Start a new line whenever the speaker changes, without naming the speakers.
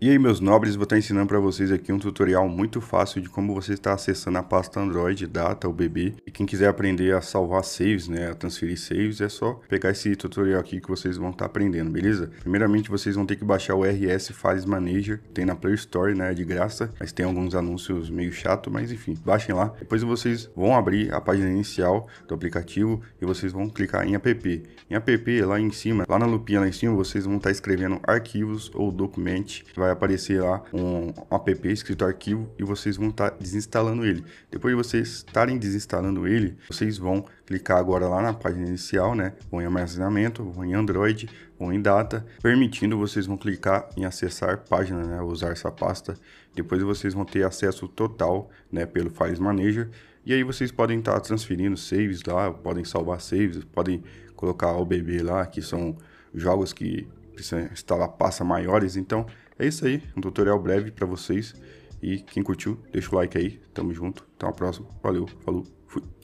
E aí meus nobres, vou estar ensinando para vocês aqui um tutorial muito fácil de como você está acessando a pasta Android Data, ou BB. E quem quiser aprender a salvar saves, né, a transferir saves, é só pegar esse tutorial aqui que vocês vão estar tá aprendendo, beleza? Primeiramente vocês vão ter que baixar o RS Files Manager, tem na Play Store, né, de graça, mas tem alguns anúncios meio chato, mas enfim, baixem lá. Depois vocês vão abrir a página inicial do aplicativo e vocês vão clicar em app. Em app, lá em cima, lá na lupinha lá em cima, vocês vão estar tá escrevendo arquivos ou document, que vai vai aparecer lá um app escrito arquivo e vocês vão estar tá desinstalando ele. Depois de vocês estarem desinstalando ele, vocês vão clicar agora lá na página inicial, né? Vão em armazenamento, vão em Android, vão em data, permitindo vocês vão clicar em acessar página, né? Usar essa pasta. Depois vocês vão ter acesso total, né? Pelo Files Manager. E aí vocês podem estar tá transferindo saves lá, podem salvar saves, podem colocar o bebê lá, que são jogos que precisa instalar passa maiores. Então é isso aí, um tutorial breve para vocês. E quem curtiu, deixa o like aí. Tamo junto. Até a próxima. Valeu, falou, fui.